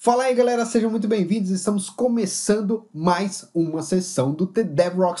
Fala aí galera, sejam muito bem-vindos. Estamos começando mais uma sessão do The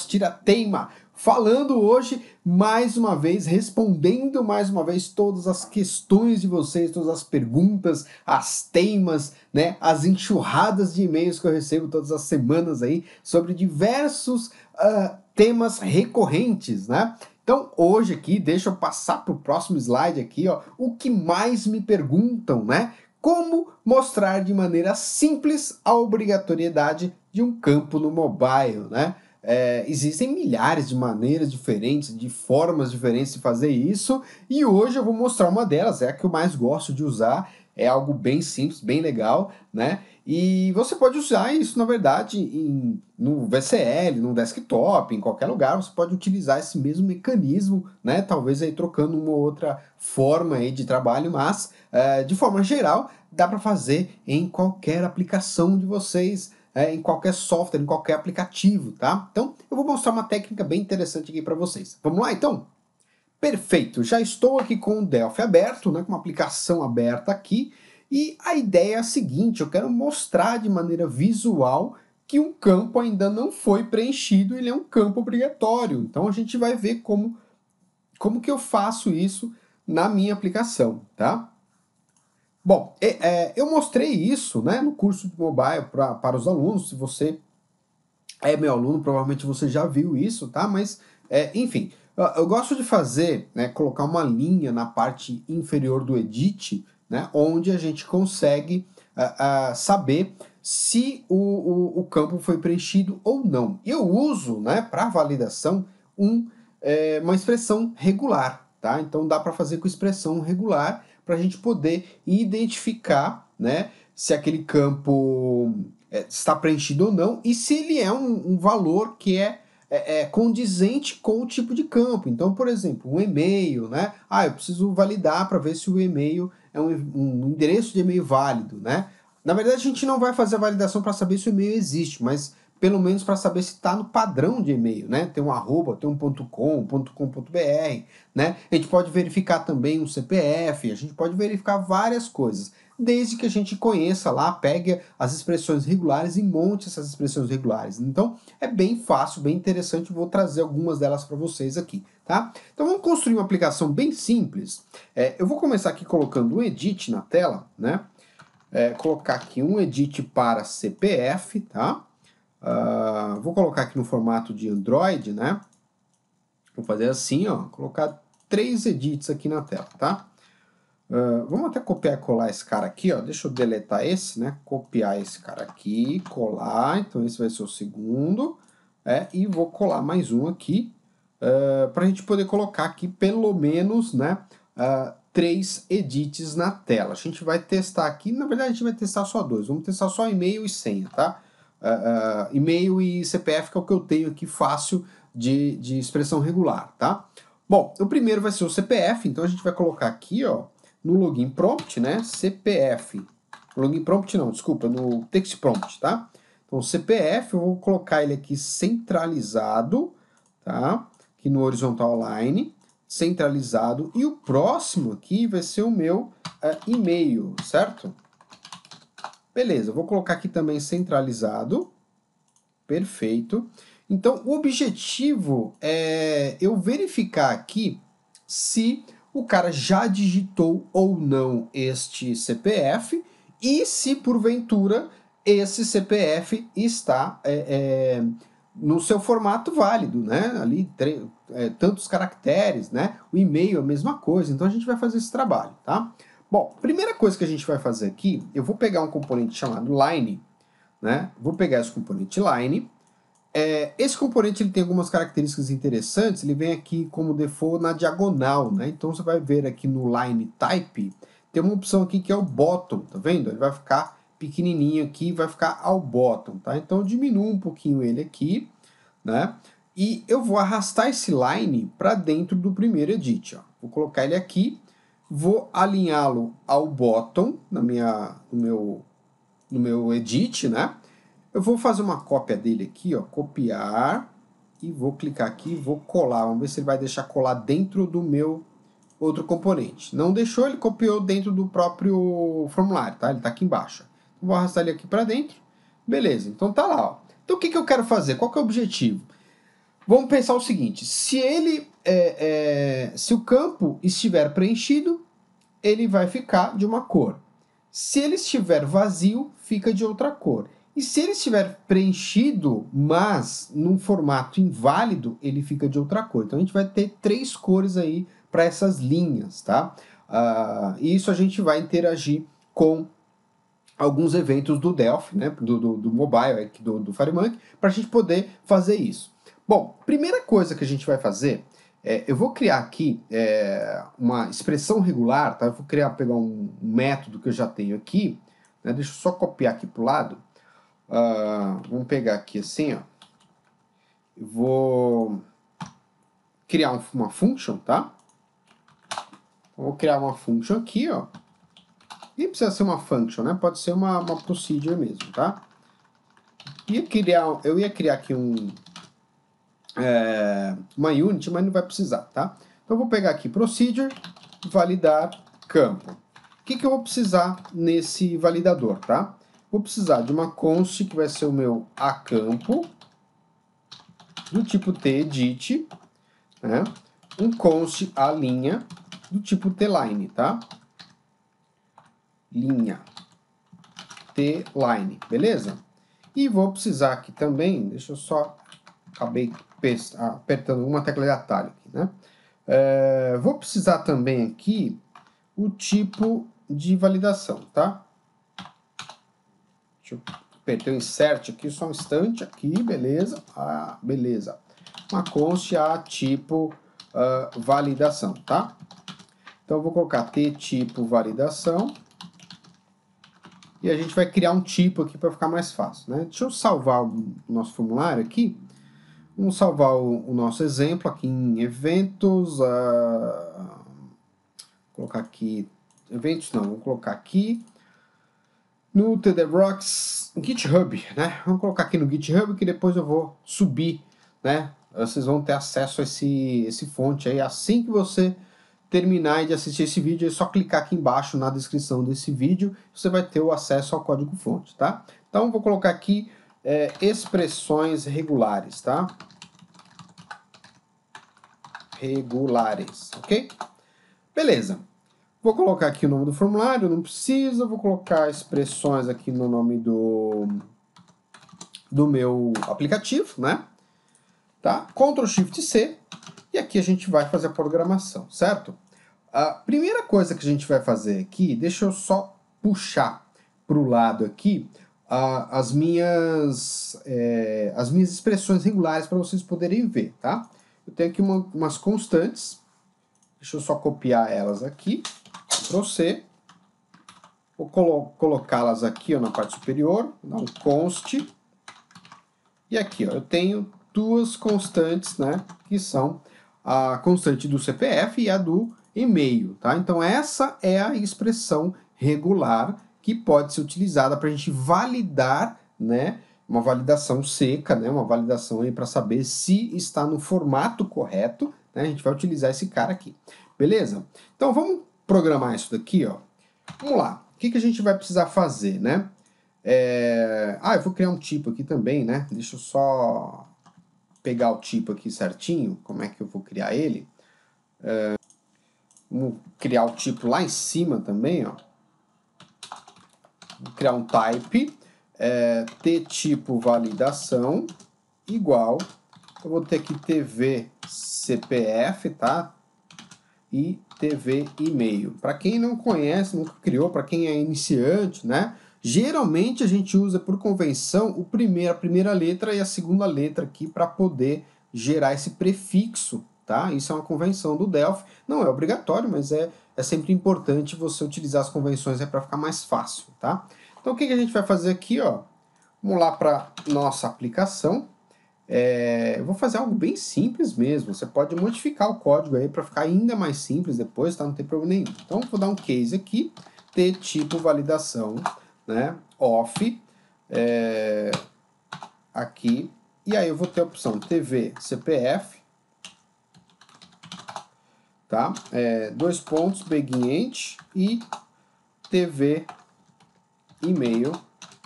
Tira Teima. Falando hoje, mais uma vez, respondendo mais uma vez todas as questões de vocês, todas as perguntas, as temas, né, as enxurradas de e-mails que eu recebo todas as semanas aí sobre diversos uh, temas recorrentes, né? Então, hoje aqui, deixa eu passar para o próximo slide aqui, ó, o que mais me perguntam, né? como mostrar de maneira simples a obrigatoriedade de um campo no mobile, né? É, existem milhares de maneiras diferentes, de formas diferentes de fazer isso, e hoje eu vou mostrar uma delas, é a que eu mais gosto de usar, é algo bem simples, bem legal, né? E você pode usar isso, na verdade, em, no VCL, no desktop, em qualquer lugar, você pode utilizar esse mesmo mecanismo, né? Talvez aí trocando uma outra forma aí de trabalho, mas é, de forma geral dá para fazer em qualquer aplicação de vocês, é, em qualquer software, em qualquer aplicativo, tá? Então eu vou mostrar uma técnica bem interessante aqui para vocês. Vamos lá, então? Perfeito, já estou aqui com o Delphi aberto, né, com uma aplicação aberta aqui, e a ideia é a seguinte, eu quero mostrar de maneira visual que um campo ainda não foi preenchido, ele é um campo obrigatório. Então a gente vai ver como, como que eu faço isso na minha aplicação, tá? Bom, é, é, eu mostrei isso né, no curso de mobile pra, para os alunos, se você é meu aluno, provavelmente você já viu isso, tá? Mas, é, enfim, eu gosto de fazer, né, colocar uma linha na parte inferior do edit, né, onde a gente consegue uh, uh, saber se o, o, o, campo foi preenchido ou não. Eu uso, né, para validação, um, é, uma expressão regular, tá? Então dá para fazer com expressão regular para a gente poder identificar, né, se aquele campo é, está preenchido ou não e se ele é um, um valor que é é, é, condizente com o tipo de campo. Então, por exemplo, um e-mail, né? Ah, eu preciso validar para ver se o e-mail é um, um endereço de e-mail válido, né? Na verdade, a gente não vai fazer a validação para saber se o e-mail existe, mas pelo menos para saber se está no padrão de e-mail, né? Tem um arroba, tem um ponto .com, ponto .com.br, né? A gente pode verificar também um CPF, a gente pode verificar várias coisas desde que a gente conheça lá, pegue as expressões regulares e monte essas expressões regulares. Então, é bem fácil, bem interessante, vou trazer algumas delas para vocês aqui, tá? Então, vamos construir uma aplicação bem simples. É, eu vou começar aqui colocando um edit na tela, né? É, colocar aqui um edit para CPF, tá? Uh, vou colocar aqui no formato de Android, né? Vou fazer assim, ó, colocar três edits aqui na tela, tá? Uh, vamos até copiar e colar esse cara aqui, ó. Deixa eu deletar esse, né? Copiar esse cara aqui, colar. Então, esse vai ser o segundo. É, e vou colar mais um aqui, uh, ah, para a gente poder colocar aqui pelo menos, né? Uh, três edits na tela. A gente vai testar aqui, na verdade a gente vai testar só dois. Vamos testar só e-mail e senha, tá? Uh, uh, e-mail e CPF, que é o que eu tenho aqui fácil de, de expressão regular, tá? Bom, o primeiro vai ser o CPF, então a gente vai colocar aqui, ó, no login prompt, né? CPF. Login prompt não, desculpa, no text prompt, tá? Então, CPF, eu vou colocar ele aqui centralizado, tá? Aqui no horizontal line, centralizado. E o próximo aqui vai ser o meu é, e-mail, certo? Beleza, vou colocar aqui também centralizado. Perfeito. Então, o objetivo é eu verificar aqui se o cara já digitou ou não este CPF e se porventura esse CPF está é, é, no seu formato válido, né? Ali é, tantos caracteres, né? O e-mail é a mesma coisa, então a gente vai fazer esse trabalho, tá? Bom, primeira coisa que a gente vai fazer aqui, eu vou pegar um componente chamado line, né? Vou pegar esse componente line é, esse componente ele tem algumas características interessantes, ele vem aqui como default na diagonal, né? Então você vai ver aqui no line type, tem uma opção aqui que é o bottom, tá vendo? Ele vai ficar pequenininho aqui, vai ficar ao bottom, tá? Então eu diminuo um pouquinho ele aqui, né? E eu vou arrastar esse line para dentro do primeiro edit, ó. Vou colocar ele aqui, vou alinhá-lo ao bottom na minha, no meu, no meu edit, né? Eu vou fazer uma cópia dele aqui, ó, copiar e vou clicar aqui, vou colar. Vamos ver se ele vai deixar colar dentro do meu outro componente. Não deixou, ele copiou dentro do próprio formulário, tá? Ele tá aqui embaixo. Então, vou arrastar ele aqui para dentro. Beleza, então tá lá, ó. Então o que, que eu quero fazer? Qual que é o objetivo? Vamos pensar o seguinte, se ele, é, é, se o campo estiver preenchido, ele vai ficar de uma cor. Se ele estiver vazio, fica de outra cor. E se ele estiver preenchido, mas num formato inválido, ele fica de outra cor. Então a gente vai ter três cores aí para essas linhas, tá? Uh, e isso a gente vai interagir com alguns eventos do Delphi, né, do, do, do mobile, é, do, do FireMonkey, para a gente poder fazer isso. Bom, primeira coisa que a gente vai fazer, é, eu vou criar aqui é, uma expressão regular, tá? Eu vou criar, pegar um método que eu já tenho aqui, né? deixa eu só copiar aqui para o lado, Uh, vamos pegar aqui assim, ó. vou criar um, uma function, tá? Então, vou criar uma function aqui, ó. e precisa ser uma function, né? Pode ser uma, uma procedure mesmo, tá? Ia criar, eu ia criar aqui um, é, uma unit, mas não vai precisar, tá? Então eu vou pegar aqui procedure, validar campo. O que, que eu vou precisar nesse validador, tá? vou precisar de uma const, que vai ser o meu a campo, do tipo tedit, né? um const a linha, do tipo tline, tá? Linha, tline, beleza? E vou precisar aqui também, deixa eu só, acabei ah, apertando uma tecla de atalho aqui, né? É, vou precisar também aqui o tipo de validação, tá? Deixa eu apertar o insert aqui só um instante aqui, beleza? Ah, beleza. Uma const a tipo uh, validação, tá? Então eu vou colocar t tipo validação. E a gente vai criar um tipo aqui para ficar mais fácil, né? Deixa eu salvar o nosso formulário aqui. Vamos salvar o, o nosso exemplo aqui em eventos. Uh, colocar aqui... Eventos não, vou colocar aqui no Rocks GitHub, né? Vamos colocar aqui no GitHub que depois eu vou subir, né? Vocês vão ter acesso a esse, esse fonte aí assim que você terminar de assistir esse vídeo, é só clicar aqui embaixo na descrição desse vídeo, você vai ter o acesso ao código fonte, tá? Então vou colocar aqui é, expressões regulares, tá? Regulares, ok? Beleza. Vou colocar aqui o nome do formulário, não precisa. Vou colocar expressões aqui no nome do, do meu aplicativo, né? Tá? Ctrl Shift C. E aqui a gente vai fazer a programação, certo? A primeira coisa que a gente vai fazer aqui, deixa eu só puxar para o lado aqui uh, as, minhas, é, as minhas expressões regulares para vocês poderem ver, tá? Eu tenho aqui uma, umas constantes, deixa eu só copiar elas aqui. Ctrl C. Vou colo colocá-las aqui ó, na parte superior, dar um const. E aqui ó, eu tenho duas constantes, né, que são a constante do CPF e a do e-mail, tá? Então essa é a expressão regular que pode ser utilizada para a gente validar, né, uma validação seca, né, uma validação aí para saber se está no formato correto, né? A gente vai utilizar esse cara aqui. Beleza? Então vamos programar isso daqui, ó. Vamos lá. O que, que a gente vai precisar fazer, né? É... Ah, eu vou criar um tipo aqui também, né? Deixa eu só pegar o tipo aqui certinho. Como é que eu vou criar ele? É... Vamos criar o tipo lá em cima também, ó. Vou criar um type. É... T tipo validação igual. Eu vou ter aqui TV CPF, tá? E TV e mail Para quem não conhece, nunca criou, para quem é iniciante, né? Geralmente a gente usa por convenção o primeiro, a primeira letra e a segunda letra aqui para poder gerar esse prefixo, tá? Isso é uma convenção do Delphi, não é obrigatório, mas é, é sempre importante você utilizar as convenções é para ficar mais fácil, tá? Então o que, que a gente vai fazer aqui, ó? Vamos lá para nossa aplicação. É, eu vou fazer algo bem simples mesmo. Você pode modificar o código aí para ficar ainda mais simples depois, tá? Não tem problema nenhum. Então, vou dar um case aqui, ter tipo validação, né? Off, é, aqui. E aí eu vou ter a opção TV CPF, tá? É, dois pontos, beguinent e TV e-mail,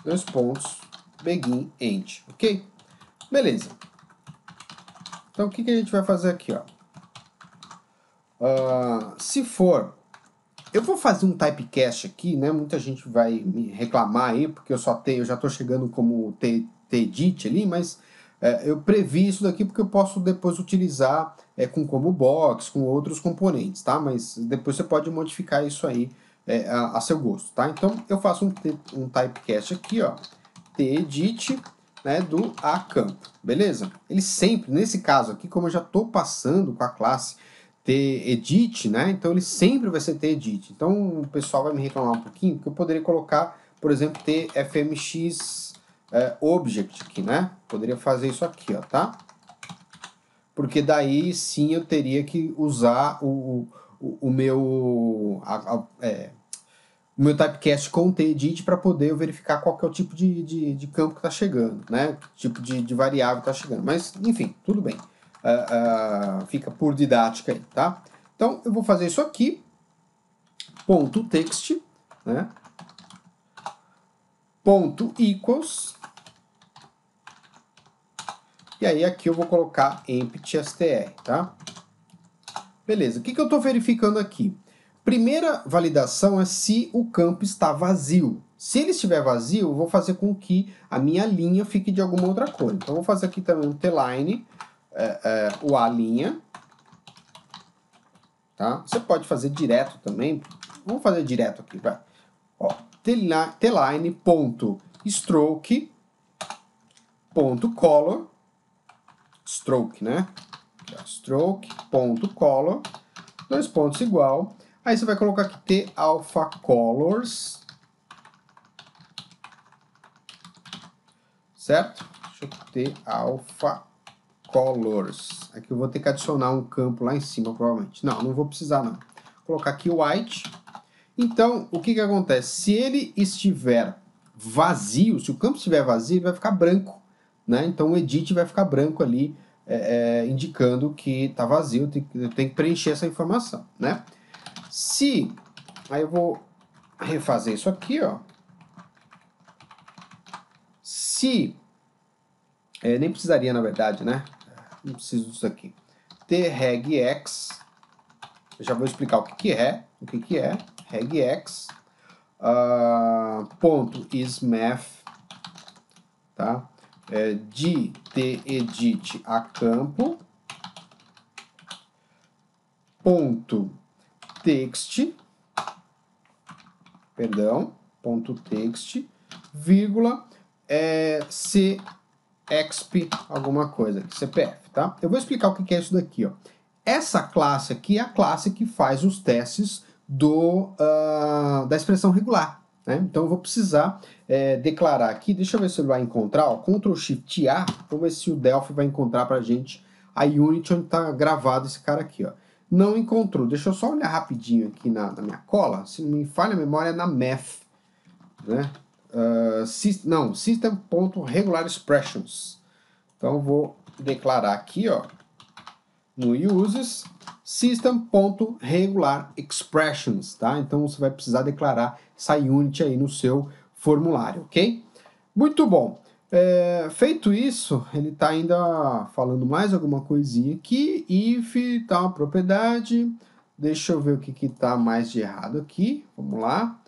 dois pontos, begin, end, ok? Beleza. Então, o que, que a gente vai fazer aqui, ó? Uh, se for, eu vou fazer um typecast aqui, né? Muita gente vai me reclamar aí, porque eu só tenho, eu já estou chegando como tedit ali, mas é, eu previ isso daqui porque eu posso depois utilizar é, com combo box, com outros componentes, tá? Mas depois você pode modificar isso aí é, a, a, seu gosto, tá? Então eu faço um, um typecast aqui, ó, tedit né, do a campo, beleza? Ele sempre, nesse caso aqui, como eu já estou passando com a classe ter edit, né, então ele sempre vai ser ter edit. Então o pessoal vai me reclamar um pouquinho, porque eu poderia colocar, por exemplo, ter fmx é, object aqui, né? Poderia fazer isso aqui, ó, tá? Porque daí sim eu teria que usar o, o, o meu... A, a, é, o meu typecast com o TEDIT para poder verificar qual que é o tipo de, de, de campo que está chegando, né? Que tipo de, de variável está chegando. Mas, enfim, tudo bem. Uh, uh, fica por didática aí, tá? Então, eu vou fazer isso aqui. Ponto text, né? Ponto equals. E aí, aqui eu vou colocar empty str, tá? Beleza, o que, que eu estou verificando aqui? Primeira validação é se o campo está vazio. Se ele estiver vazio, eu vou fazer com que a minha linha fique de alguma outra cor. Então, eu vou fazer aqui também um t-line, é, é, o A linha. Tá? Você pode fazer direto também. Vamos fazer direto aqui, vai. Ó, t-line ponto stroke ponto color stroke, né? Stroke ponto color dois pontos igual Aí você vai colocar aqui T alpha colors. Certo? Deixa eu T alpha colors. Aqui eu vou ter que adicionar um campo lá em cima, provavelmente. Não, não vou precisar não. Vou colocar aqui white. Então, o que que acontece? Se ele estiver vazio, se o campo estiver vazio, ele vai ficar branco. Né? Então o edit vai ficar branco ali, é, é, indicando que está vazio, tem, tem que preencher essa informação, né? Se, aí eu vou refazer isso aqui, ó. Se, é, nem precisaria na verdade, né? Não preciso disso aqui. T eu já vou explicar o que, que é, o que, que é, regx, uh, ah, ponto ismath, tá? É, de t_edit a campo, ponto text, perdão, ponto text, vírgula, é, exp alguma coisa, CPF, tá? Eu vou explicar o que é isso daqui, ó. Essa classe aqui é a classe que faz os testes do, uh, da expressão regular, né? Então eu vou precisar é, declarar aqui, deixa eu ver se ele vai encontrar, ó, Ctrl Shift A, vamos ver se o Delphi vai encontrar pra gente a unit onde tá gravado esse cara aqui, ó não encontrou. Deixa eu só olhar rapidinho aqui na, na minha cola, se não me falha a memória, é na MEF, né? Uh, system, não, system.regularExpressions. expressions. Então vou declarar aqui, ó, no uses system.regularExpressions, expressions, tá? Então você vai precisar declarar essa unit aí no seu formulário, ok? Muito bom. É, feito isso, ele está ainda falando mais alguma coisinha aqui. If tal tá uma propriedade. Deixa eu ver o que está mais de errado aqui. Vamos lá.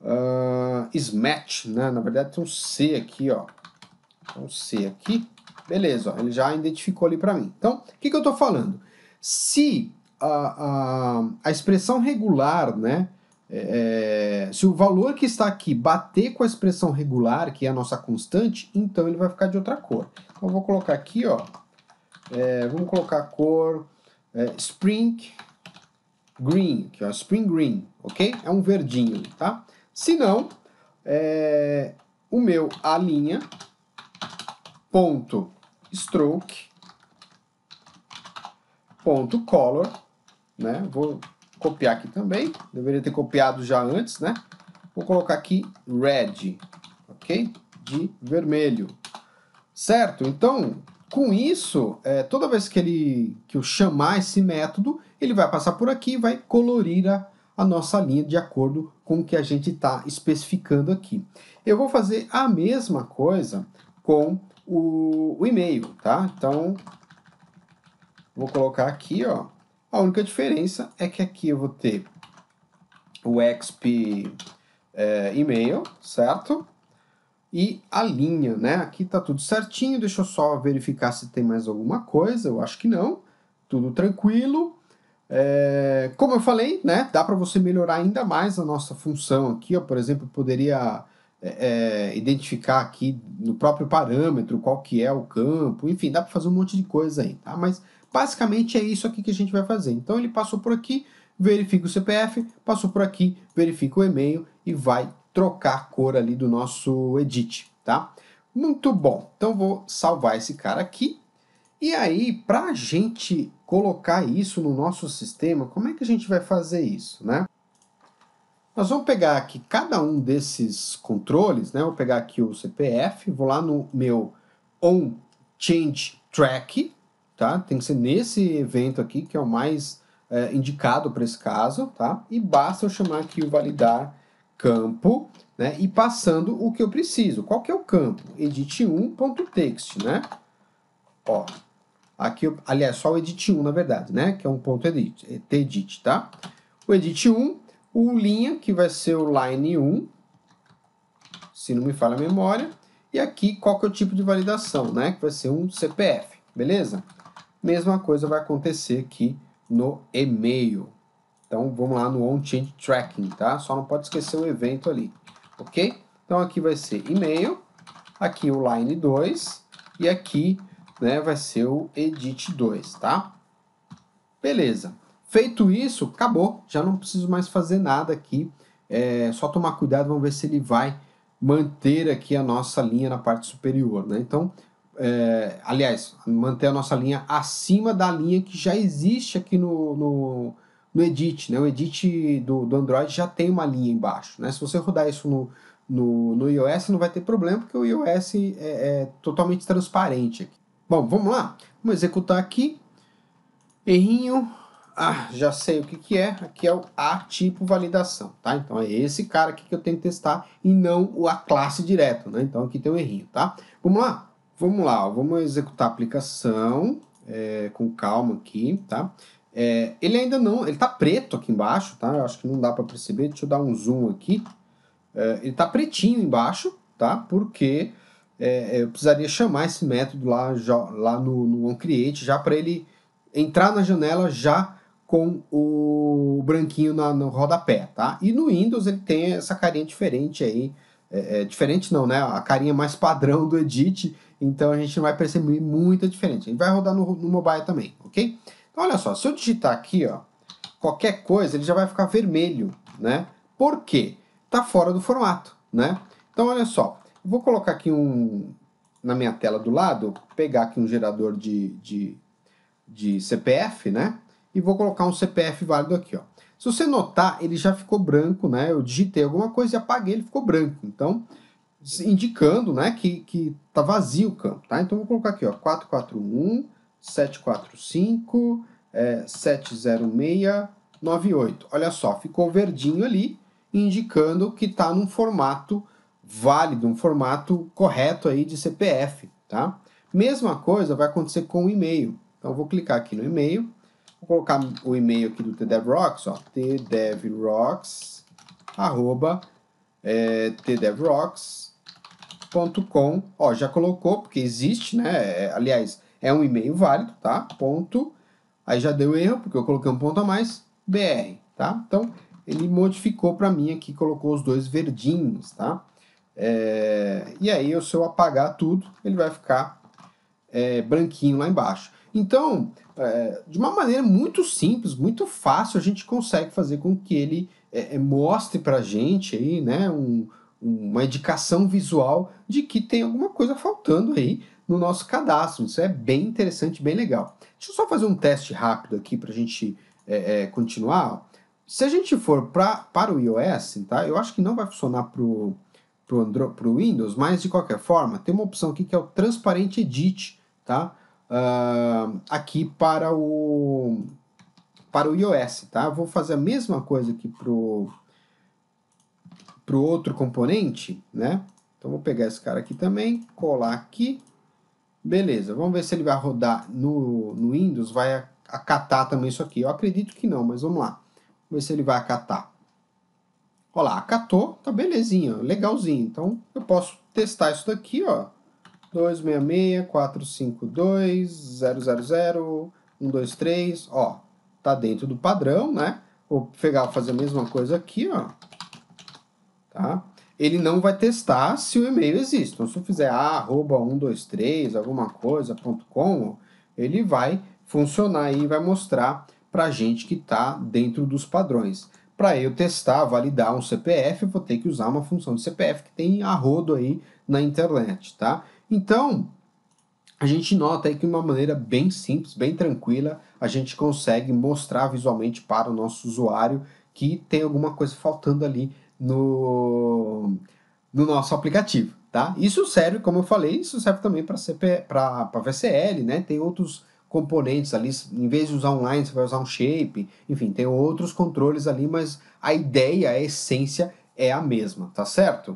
Uh, is match, né? Na verdade tem um C aqui, ó. Tem um C aqui. Beleza, ó, ele já identificou ali para mim. Então, o que, que eu estou falando? Se a, a, a expressão regular, né? É, é, se o valor que está aqui bater com a expressão regular, que é a nossa constante, então ele vai ficar de outra cor. Então eu vou colocar aqui, ó, é, vamos colocar a cor é, Spring Green, que ó, Spring Green, ok? É um verdinho, tá? Se não, é, o meu a linha ponto stroke ponto color, né? Vou copiar aqui também. Deveria ter copiado já antes, né? Vou colocar aqui red, ok? De vermelho. Certo? Então, com isso, é, toda vez que, ele, que eu chamar esse método, ele vai passar por aqui e vai colorir a, a nossa linha de acordo com o que a gente está especificando aqui. Eu vou fazer a mesma coisa com o, o e-mail, tá? Então, vou colocar aqui, ó, a única diferença é que aqui eu vou ter o exp é, e-mail, certo? E a linha, né? Aqui tá tudo certinho, deixa eu só verificar se tem mais alguma coisa, eu acho que não. Tudo tranquilo. É, como eu falei, né? Dá para você melhorar ainda mais a nossa função aqui, ó. Por exemplo, poderia é, é, identificar aqui no próprio parâmetro qual que é o campo, enfim, dá para fazer um monte de coisa aí, tá? Mas Basicamente é isso aqui que a gente vai fazer. Então ele passou por aqui, verifica o CPF, passou por aqui, verifica o e-mail e vai trocar a cor ali do nosso edit, tá? Muito bom. Então vou salvar esse cara aqui. E aí, para a gente colocar isso no nosso sistema, como é que a gente vai fazer isso, né? Nós vamos pegar aqui cada um desses controles, né? Vou pegar aqui o CPF, vou lá no meu On Change Track, tá? Tem que ser nesse evento aqui, que é o mais é, indicado para esse caso, tá? E basta eu chamar aqui o validar campo, né? E passando o que eu preciso. Qual que é o campo? Edit1.text, né? Ó, aqui, aliás, só o edit1, na verdade, né? Que é um ponto edit, é edit, tá? O edit1, o linha, que vai ser o line1, se não me falha a memória. E aqui, qual que é o tipo de validação, né? Que vai ser um CPF, beleza? Mesma coisa vai acontecer aqui no e-mail. Então vamos lá no on-change tracking, tá? Só não pode esquecer o evento ali, ok? Então aqui vai ser e-mail, aqui o line 2 e aqui né, vai ser o edit 2, tá? Beleza. Feito isso, acabou. Já não preciso mais fazer nada aqui. É só tomar cuidado, vamos ver se ele vai manter aqui a nossa linha na parte superior, né? Então, é, aliás, manter a nossa linha acima da linha que já existe aqui no, no, no Edit. Né? O Edit do, do Android já tem uma linha embaixo. Né? Se você rodar isso no, no, no iOS, não vai ter problema, porque o iOS é, é totalmente transparente. Aqui. Bom, vamos lá. Vamos executar aqui. Errinho. Ah, já sei o que, que é. Aqui é o A tipo validação, tá? Então é esse cara aqui que eu tenho que testar e não a classe direto, né? Então aqui tem um errinho, tá? Vamos lá. Vamos lá, vamos executar a aplicação é, com calma aqui, tá? É, ele ainda não, ele tá preto aqui embaixo, tá? Eu acho que não dá para perceber, deixa eu dar um zoom aqui. É, ele tá pretinho embaixo, tá? Porque é, é, eu precisaria chamar esse método lá, já, lá no, no OnCreate já para ele entrar na janela já com o branquinho na, no rodapé, tá? E no Windows ele tem essa carinha diferente aí, é, é, diferente não, né? A carinha mais padrão do Edit então a gente não vai perceber muita diferença. Ele vai rodar no, no mobile também, ok? Então olha só, se eu digitar aqui, ó, qualquer coisa, ele já vai ficar vermelho, né? Por quê? Tá fora do formato, né? Então olha só, vou colocar aqui um na minha tela do lado, pegar aqui um gerador de, de, de CPF, né? E vou colocar um CPF válido aqui, ó. Se você notar, ele já ficou branco, né? Eu digitei alguma coisa e apaguei, ele ficou branco. Então, indicando né, que está vazio o campo. Tá? Então, vou colocar aqui ó, 441, 745, é, 706, Olha só, ficou verdinho ali, indicando que está num formato válido, um formato correto aí de CPF. Tá? Mesma coisa vai acontecer com o e-mail. Então, vou clicar aqui no e-mail, vou colocar o e-mail aqui do TDevRocks, ó, tdevrocks, arroba, é, tdevrocks, ó, já colocou, porque existe, né? É, aliás, é um e-mail válido, tá? Ponto, aí já deu erro, porque eu coloquei um ponto a mais, br, tá? Então, ele modificou para mim aqui, colocou os dois verdinhos, tá? É, e aí, se eu apagar tudo, ele vai ficar é, branquinho lá embaixo. Então, é, de uma maneira muito simples, muito fácil, a gente consegue fazer com que ele é, é, mostre para gente aí, né, um, uma indicação visual de que tem alguma coisa faltando aí no nosso cadastro. Isso é bem interessante, bem legal. Deixa eu só fazer um teste rápido aqui para a gente é, é, continuar. Se a gente for pra, para o iOS, tá? eu acho que não vai funcionar para o pro Andro pro Windows, mas de qualquer forma, tem uma opção aqui que é o Transparente Edit, tá? Uh, aqui para o, para o iOS, tá? vou fazer a mesma coisa aqui para o para o outro componente, né? Então, vou pegar esse cara aqui também, colar aqui. Beleza, vamos ver se ele vai rodar no, no Windows, vai acatar também isso aqui. Eu acredito que não, mas vamos lá. Vamos ver se ele vai acatar. Olha lá, acatou, tá belezinha, legalzinho. Então, eu posso testar isso daqui, ó. 266, 452, 000, 123, ó. Tá dentro do padrão, né? Vou pegar, fazer a mesma coisa aqui, ó tá? Ele não vai testar se o e-mail existe. Então, se eu fizer ah, arroba 123, alguma coisa, ponto com, ele vai funcionar e vai mostrar para a gente que está dentro dos padrões. Para eu testar, validar um CPF, eu vou ter que usar uma função de CPF que tem arrodo aí na internet, tá? Então, a gente nota aí que de uma maneira bem simples, bem tranquila, a gente consegue mostrar visualmente para o nosso usuário que tem alguma coisa faltando ali no, no nosso aplicativo, tá? Isso serve, como eu falei, isso serve também para CP, para VCL, né? Tem outros componentes ali, em vez de usar um line, você vai usar um shape, enfim, tem outros controles ali, mas a ideia, a essência é a mesma, tá certo?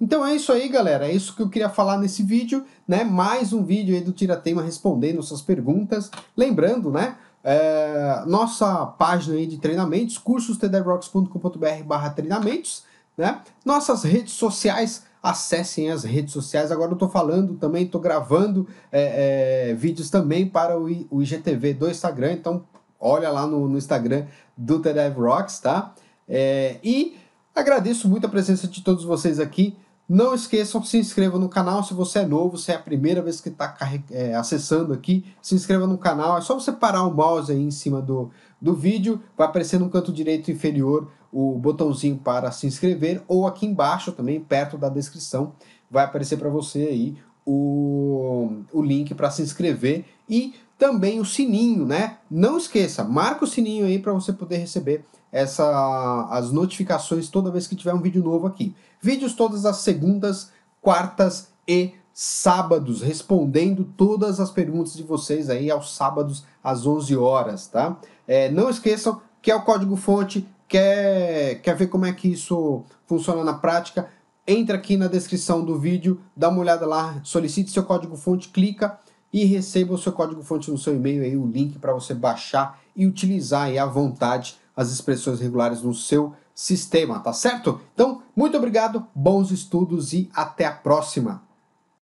Então é isso aí, galera. É isso que eu queria falar nesse vídeo, né? Mais um vídeo aí do Tiratema respondendo suas perguntas. Lembrando, né? É, nossa página aí de treinamentos, cursos tdrocks.com.br barra treinamentos, né? Nossas redes sociais, acessem as redes sociais. Agora eu estou falando também, estou gravando é, é, vídeos também para o, o, IGTV do Instagram, então olha lá no, no Instagram do TDev Rocks, tá? É, e agradeço muito a presença de todos vocês aqui. Não esqueçam, se inscreva no canal se você é novo, se é a primeira vez que está é, acessando aqui, se inscreva no canal. É só você parar o mouse aí em cima do, do vídeo, vai aparecer no canto direito inferior o botãozinho para se inscrever, ou aqui embaixo também, perto da descrição, vai aparecer para você aí o, o link para se inscrever e também o sininho, né? Não esqueça, marca o sininho aí para você poder receber essa, as notificações toda vez que tiver um vídeo novo aqui. Vídeos todas as segundas, quartas e sábados, respondendo todas as perguntas de vocês aí aos sábados às 11 horas, tá? É, não esqueçam que é o código fonte, quer, quer ver como é que isso funciona na prática, entra aqui na descrição do vídeo, dá uma olhada lá, solicite seu código fonte, clica e receba o seu código fonte no seu e-mail aí, o link para você baixar e utilizar aí à vontade as expressões regulares no seu sistema, tá certo? Então, muito obrigado, bons estudos e até a próxima!